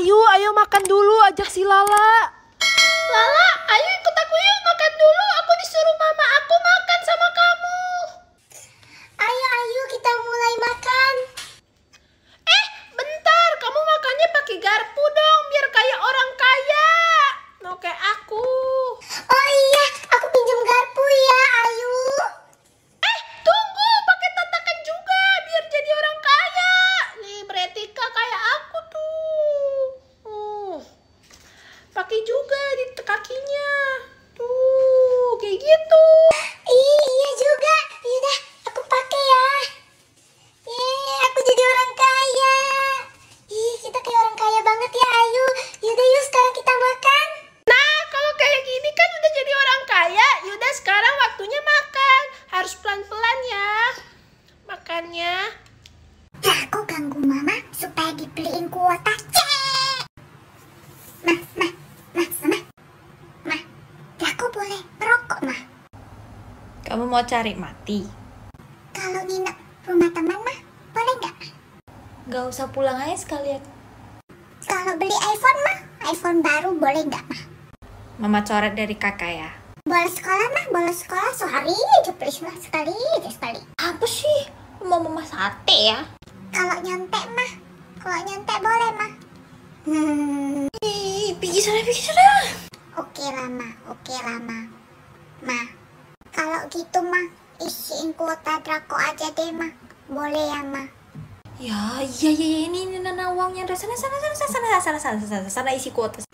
Ayo, ayo makan dulu, ajak si Lala. Lala, ayo ikut aku yuk makan dulu. Aku disuruh mama aku makan sama kamu. Ayo, ayo kita mulai makan. Eh, bentar. Kamu makannya pakai garpu dong, biar kayak orang kaya. Oke, aku. kaki juga di kakinya tuh kayak gitu iya juga yaudah aku pakai ya iya aku jadi orang kaya Ih, kita kayak orang kaya banget ya Ayu Yaudah yuk sekarang kita makan Nah, kalau kayak gini kan udah jadi orang kaya Yaudah sekarang waktunya makan Harus pelan-pelan ya Makannya boleh merokok, mah. Kamu mau cari mati? Kalau nginep rumah teman, mah, boleh nggak? Nggak usah pulang aja sekalian. Kalau beli iPhone, mah, iPhone baru boleh nggak, mah? Mama coret dari kakak ya? boleh sekolah, mah, boleh sekolah sehari aja, please, mah, sekali aja, sekali. Apa sih? Mau mama sate ya? Kalau nyontek, mah, kalau nyontek boleh, mah. Hmm. Ih, pergi sana, pergi sana oke lah ma ma kalau gitu ma isiin kuota Draco aja deh ma boleh ya ma ya iya iya ini, ini nana uangnya sana sana sana sana sana sana sana sana, sana isi kuota